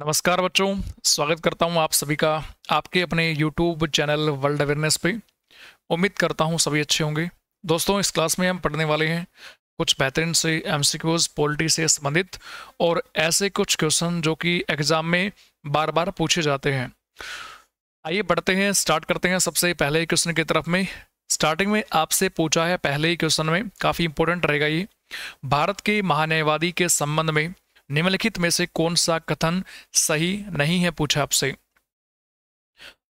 नमस्कार बच्चों स्वागत करता हूं आप सभी का आपके अपने YouTube चैनल वर्ल्ड अवेयरनेस पे उम्मीद करता हूं सभी अच्छे होंगे दोस्तों इस क्लास में हम पढ़ने वाले हैं कुछ बेहतरीन से एम पॉलिटी से संबंधित और ऐसे कुछ क्वेश्चन जो कि एग्ज़ाम में बार बार पूछे जाते हैं आइए पढ़ते हैं स्टार्ट करते हैं सबसे पहले क्वेश्चन की तरफ में स्टार्टिंग में आपसे पूछा है पहले ही क्वेश्चन में काफ़ी इंपॉर्टेंट रहेगा ये भारत के महान्यायवादी के संबंध में निम्नलिखित में से कौन सा कथन सही नहीं है पूछा आपसे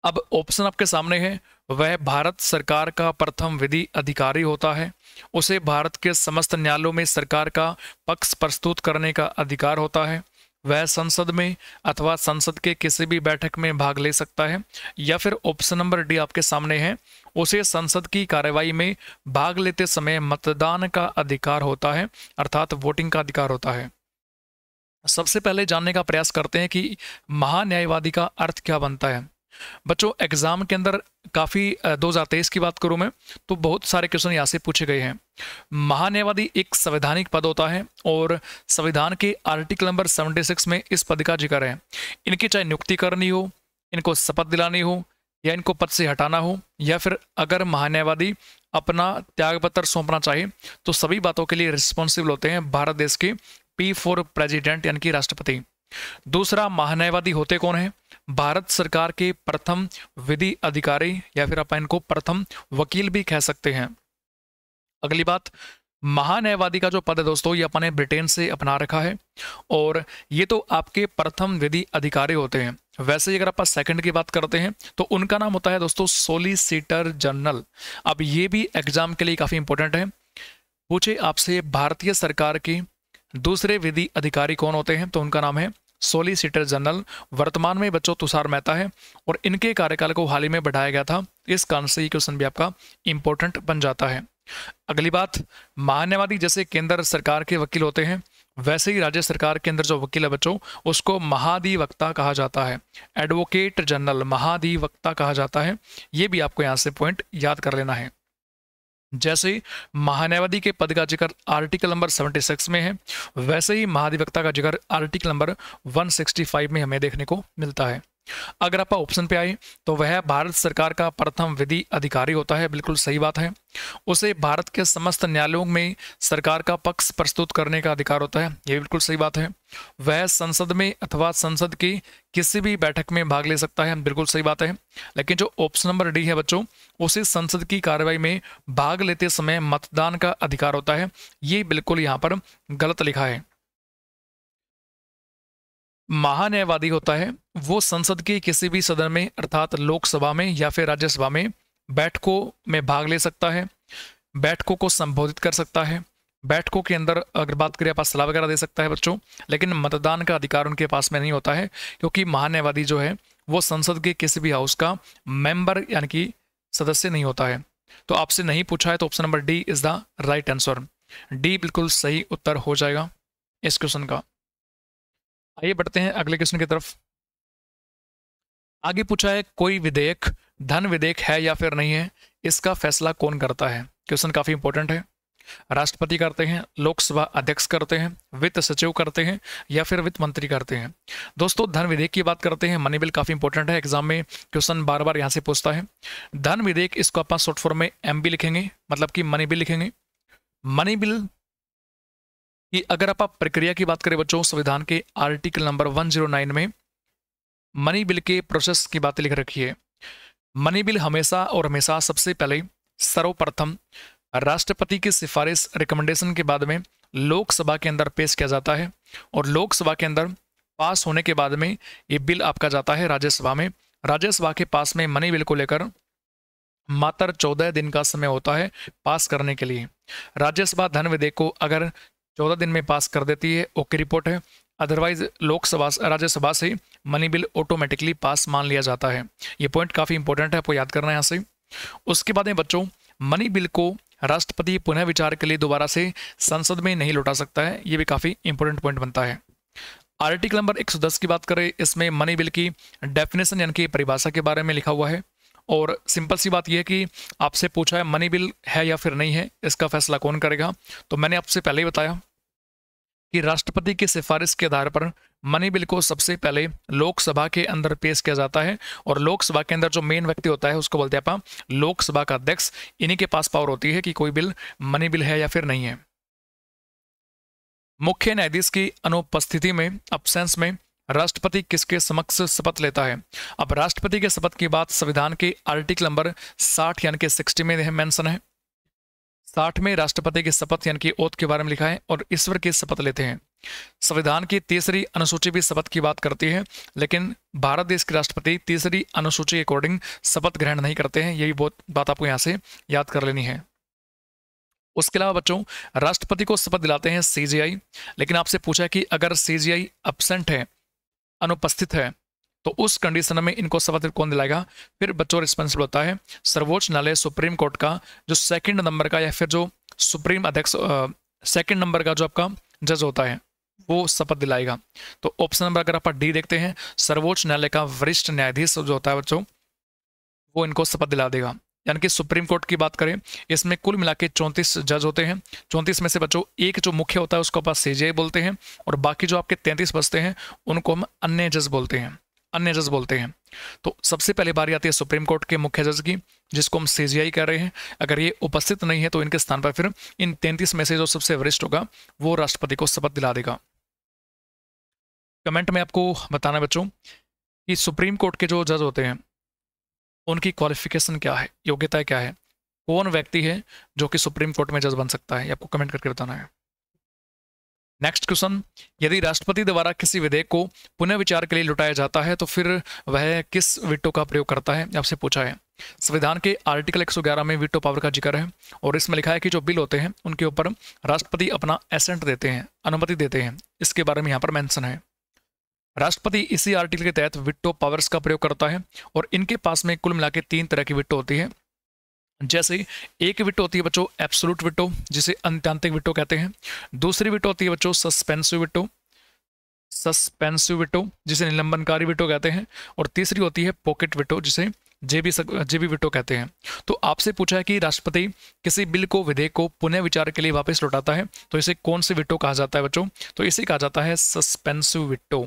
अब ऑप्शन आपके सामने है वह भारत सरकार का प्रथम विधि अधिकारी होता है उसे भारत के समस्त न्यायालयों में सरकार का पक्ष प्रस्तुत करने का अधिकार होता है वह संसद में अथवा संसद के किसी भी बैठक में भाग ले सकता है या फिर ऑप्शन नंबर डी आपके सामने है उसे संसद की कार्यवाही में भाग लेते समय मतदान का अधिकार होता है अर्थात वोटिंग का अधिकार होता है सबसे पहले जानने का प्रयास करते हैं कि महान्यायवादी का अर्थ क्या बनता है बच्चों एग्जाम के अंदर काफ़ी 2023 की बात करूं मैं तो बहुत सारे क्वेश्चन यहाँ से पूछे गए हैं महान्यायवादी एक संवैधानिक पद होता है और संविधान के आर्टिकल नंबर 76 में इस पद का जिक्र है इनकी चाहे नियुक्ति करनी हो इनको शपथ दिलानी हो या इनको पद से हटाना हो या फिर अगर महान्यायवादी अपना त्यागपत्र सौंपना चाहे तो सभी बातों के लिए रिस्पॉन्सिबल होते हैं भारत देश के पी फोर प्रेजिडेंट यानी कि राष्ट्रपति दूसरा महान्यायवादी होते कौन है भारत सरकार के प्रथम विधि अधिकारी या फिर आप इनको प्रथम वकील भी कह सकते हैं अगली बात महान्यायवादी का जो पद है दोस्तों ये अपने ब्रिटेन से अपना रखा है और ये तो आपके प्रथम विधि अधिकारी होते हैं वैसे ही अगर आप सेकंड की बात करते हैं तो उनका नाम होता है दोस्तों सोलिसिटर जनरल अब ये भी एग्जाम के लिए काफ़ी इंपॉर्टेंट है पूछे आपसे भारतीय सरकार की दूसरे विधि अधिकारी कौन होते हैं तो उनका नाम है सोलिसिटर जनरल वर्तमान में बच्चों तुषार मेहता है और इनके कार्यकाल को हाल ही में बढ़ाया गया था इस कारण से ये क्वेश्चन भी आपका इंपॉर्टेंट बन जाता है अगली बात महान्यवादी जैसे केंद्र सरकार के वकील होते हैं वैसे ही राज्य सरकार के अंदर जो वकील है बच्चों उसको महाधिवक्ता कहा जाता है एडवोकेट जनरल महाधिवक्ता कहा जाता है ये भी आपको यहाँ से पॉइंट याद कर लेना है जैसे ही महान्यायवादी के पद का जिक्र आर्टिकल नंबर 76 में है वैसे ही महाधिवक्ता का जिक्र आर्टिकल नंबर 165 में हमें देखने को मिलता है अगर आप ऑप्शन पे आए तो वह भारत सरकार का प्रथम विधि अधिकारी होता है बिल्कुल सही बात है उसे भारत के समस्त न्यायालयों में सरकार का पक्ष प्रस्तुत करने का अधिकार होता है ये बिल्कुल सही बात है वह संसद में अथवा संसद की किसी भी बैठक में भाग ले सकता है बिल्कुल सही बात है लेकिन जो ऑप्शन नंबर डी है बच्चों उसे संसद की कार्यवाही में भाग लेते समय मतदान का अधिकार होता है ये बिल्कुल यहाँ पर गलत लिखा है महान्यायवादी होता है वो संसद के किसी भी सदन में अर्थात लोकसभा में या फिर राज्यसभा में बैठकों में भाग ले सकता है बैठकों को संबोधित कर सकता है बैठकों के अंदर अगर बात करें आप सलाह वगैरह दे सकता है बच्चों लेकिन मतदान का अधिकार उनके पास में नहीं होता है क्योंकि महान्यायवादी जो है वो संसद के किसी भी हाउस का मेंबर यानी कि सदस्य नहीं होता है तो आपसे नहीं पूछा है तो option number D is the right answer D बिल्कुल सही उत्तर हो जाएगा इस क्वेश्चन का आइए बढ़ते हैं अगले क्वेश्चन की तरफ आगे पूछा है कोई विधेयक धन विधेयक है या फिर नहीं है इसका फैसला कौन करता है क्वेश्चन काफी इंपॉर्टेंट है राष्ट्रपति करते हैं लोकसभा अध्यक्ष करते हैं वित्त सचिव करते हैं या फिर वित्त मंत्री करते हैं दोस्तों धन विधेयक की बात करते हैं मनी बिल काफी इंपॉर्टेंट है एग्जाम में क्वेश्चन बार बार यहां से पूछता है धन विधेयक इसको अपना शॉर्ट फॉर्म में एम लिखेंगे मतलब कि मनी बिल लिखेंगे मनी बिल कि अगर आप प्रक्रिया की बात करें बच्चों संविधान के आर्टिकल नंबर 109 में मनी बिल के प्रोसेस की बात लिख रखी है मनी बिल हमेशा और हमेशा सबसे पहले सर्वप्रथम राष्ट्रपति की सिफारिश रिकमेंडेशन के बाद में लोकसभा के अंदर पेश किया जाता है और लोकसभा के अंदर पास होने के बाद में ये बिल आपका जाता है राज्यसभा में राज्यसभा के पास में मनी बिल को लेकर मात्र चौदह दिन का समय होता है पास करने के लिए राज्यसभा धन विधेयक को अगर चौदह दिन में पास कर देती है ओके रिपोर्ट है अदरवाइज लोकसभा राज्यसभा से मनी बिल ऑटोमेटिकली पास मान लिया जाता है ये पॉइंट काफ़ी इंपॉर्टेंट है आपको याद करना है यहाँ से उसके बाद में बच्चों मनी बिल को राष्ट्रपति पुनः विचार के लिए दोबारा से संसद में नहीं लौटा सकता है ये भी काफ़ी इंपॉर्टेंट पॉइंट बनता है आर्टिकल नंबर 110 की बात करें इसमें मनी बिल की डेफिनेशन यानी कि परिभाषा के बारे में लिखा हुआ है और सिंपल सी बात यह कि आपसे पूछा है मनी बिल है या फिर नहीं है इसका फैसला कौन करेगा तो मैंने आपसे पहले ही बताया कि राष्ट्रपति की सिफारिश के आधार पर मनी बिल को सबसे पहले लोकसभा के अंदर पेश किया जाता है और लोकसभा के अंदर जो मेन व्यक्ति होता है उसको बोलते हैं आप लोकसभा का अध्यक्ष इन्हीं के पास पावर होती है कि कोई बिल मनी बिल है या फिर नहीं है मुख्य न्यायाधीश की अनुपस्थिति में अपसेंस में राष्ट्रपति किसके समक्ष शपथ लेता है अब राष्ट्रपति के शपथ की बात संविधान के आर्टिकल नंबर साठ यानी कि सिक्सटी में मेंशन है साठ में राष्ट्रपति की शपथ यानी कि ओत के बारे में लिखा है और ईश्वर की शपथ लेते हैं संविधान की तीसरी अनुसूची भी शपथ की बात करती है लेकिन भारत देश के राष्ट्रपति तीसरी अनुसूची अकॉर्डिंग शपथ ग्रहण नहीं करते हैं यही बहुत बात आपको यहाँ से याद कर लेनी है उसके अलावा बच्चों राष्ट्रपति को शपथ दिलाते हैं सीजीआई लेकिन आपसे पूछा कि अगर सीजीआई एबसेंट है अनुपस्थित है तो उस कंडीशन में इनको सवाल कौन दिलाएगा फिर बच्चों रिस्पॉन्सिबल होता है सर्वोच्च न्यायालय सुप्रीम कोर्ट का जो सेकंड नंबर का या फिर जो सुप्रीम अध्यक्ष सेकंड नंबर का जो आपका जज होता है वो शपथ दिलाएगा तो ऑप्शन नंबर अगर आप डी देखते हैं सर्वोच्च न्यायालय का वरिष्ठ न्यायाधीश जो होता है बच्चों वो इनको शपथ दिला देगा यानी कि सुप्रीम कोर्ट की बात करें इसमें कुल मिला के चौंतीस जज होते हैं चौंतीस में से बच्चों एक जो मुख्य होता है उसको पास सीजीआई बोलते हैं और बाकी जो आपके तैंतीस बचते हैं उनको हम अन्य जज बोलते हैं अन्य जज बोलते हैं तो सबसे पहले बारी आती है सुप्रीम कोर्ट के मुख्य जज की जिसको हम सीजीआई कह रहे हैं अगर ये उपस्थित नहीं है तो इनके स्थान पर फिर इन तैंतीस में से जो सबसे वरिष्ठ होगा वो राष्ट्रपति को शपथ दिला देगा कमेंट में आपको बताना बच्चों कि सुप्रीम कोर्ट के जो जज होते हैं उनकी क्वालिफिकेशन क्या है योग्यता क्या है कौन व्यक्ति है जो कि सुप्रीम कोर्ट में जज बन सकता है आपको कमेंट करके बताना है नेक्स्ट क्वेश्चन यदि राष्ट्रपति द्वारा किसी विधेयक को पुनः विचार के लिए लुटाया जाता है तो फिर वह किस विटो का प्रयोग करता है आपसे पूछा है संविधान के आर्टिकल 111 में वीटो पावर का जिक्र है और इसमें लिखा है कि जो बिल होते हैं उनके ऊपर राष्ट्रपति अपना एसेंट देते हैं अनुमति देते हैं इसके बारे में यहाँ पर मैंशन है राष्ट्रपति इसी आर्टिकल के तहत विट्टो पावर्स का प्रयोग करता है और इनके पास में कुल मिला तीन तरह की विट्टो होती है जैसे एक विटो होती है बच्चों एब्सोलूट विटो जिसे अंत्यांतिक विटो कहते हैं दूसरी विटो होती है बच्चों सस्पेंसिव विटो सस्पेंसिव विटो जिसे निलंबनकारी विटो कहते हैं और तीसरी होती है पॉकेट विटो जिसे जेबी जेबी विटो कहते हैं तो आपसे पूछा है कि राष्ट्रपति किसी बिल को विधेयक को पुनः विचार के लिए वापस लौटाता है तो इसे कौन से विटो कहा जाता है बच्चों तो इसे कहा जाता है सस्पेंसिव विटो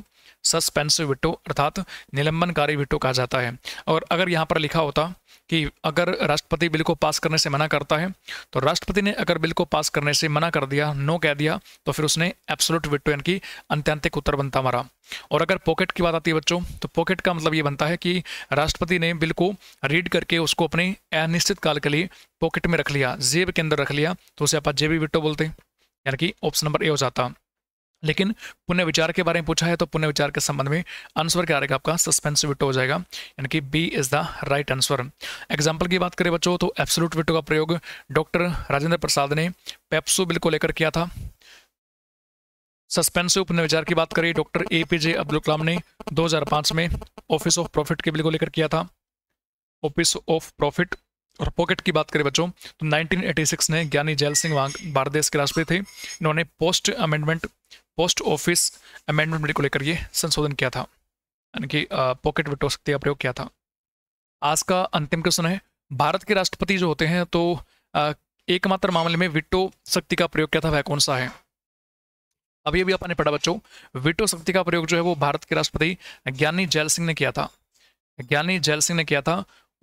सस्पेंसिव विटो अर्थात निलंबनकारी विटो कहा जाता है और अगर यहाँ पर लिखा होता कि अगर राष्ट्रपति बिल को पास करने से मना करता है तो राष्ट्रपति ने अगर बिल को पास करने से मना कर दिया नो कह दिया तो फिर उसने एब्सोलूट विटो यानी कि अंत्यंतिक उत्तर बनता मारा और अगर पॉकेट की बात आती है बच्चों तो पॉकेट का मतलब ये बनता है कि राष्ट्रपति ने बिल को रीड करके उसको अपने अनिश्चित काल के लिए पॉकेट में रख लिया जेब के अंदर रख लिया तो उसे आप जेबी विटो बोलते हैं यानी कि ऑप्शन नंबर ए हो जाता है लेकिन पुण्य विचार के बारे में पूछा है तो पुण्य विचार के संबंध में आंसर क्या रहेगा आपका सस्पेंस विटो हो जाएगा यानी कि B is the right answer example की बात करें बच्चों तो एब्सोलूट विटो का प्रयोग डॉक्टर राजेंद्र प्रसाद ने पेप्सो बिल को लेकर किया था सस्पेंसिव पुण्य विचार की बात करें doctor A P J Abdul Kalam ने 2005 में ऑफिस ऑफ प्रॉफिट के बिल को लेकर किया था ऑफिस ऑफ प्रॉफिट और पॉकेट की बात करें बच्चों तो 1986 ने ज्ञानी जैल सिंह भारत देश के राष्ट्रपति थे इन्होंने post amendment post office amendment bill को लेकर ये संशोधन किया था यानी कि पॉकेट विटो शक्ति का प्रयोग किया था आज का अंतिम क्वेश्चन है भारत के राष्ट्रपति जो होते हैं तो एकमात्र मामले में विटो शक्ति का प्रयोग किया था वह कौन सा है अभी अभी आपने पढ़ा बच्चों विटो शक्ति का प्रयोग जो है वो भारत के राष्ट्रपति ज्ञानी जैल सिंह ने किया था ज्ञानी जैल सिंह ने किया था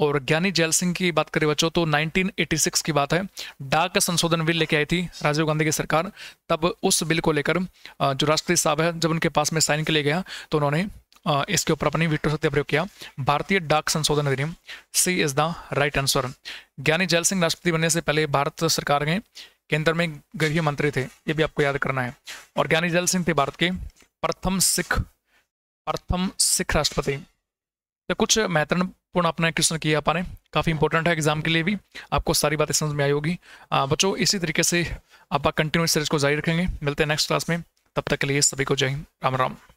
और ज्ञानी जैल सिंह की बात करें बच्चों तो 1986 की बात है डाक संशोधन बिल लेके आई थी राजीव गांधी की सरकार तब उस बिल को लेकर जो राष्ट्रपति साहब है जब उनके पास में साइन के लिए गया तो उन्होंने इसके ऊपर अपनी विट्टो प्रयोग किया भारतीय डाक संशोधन अधिनियम C is the right answer Giani Zail Singh राष्ट्रपति बनने से पहले भारत सरकार में केंद्र में गृह मंत्री थे ये भी आपको याद करना है और ज्ञानी जैल सिंह थे भारत के प्रथम सिख प्रथम सिख राष्ट्रपति तो कुछ महत्वपूर्ण अपना क्वेश्चन किया आप काफ़ी इंपॉर्टेंट है एग्जाम के लिए भी आपको सारी बातें समझ में आई होगी बच्चों इसी तरीके से आप कंटिन्यू सीरीज को जारी रखेंगे मिलते हैं नेक्स्ट क्लास में तब तक के लिए सभी को जय हिंद राम राम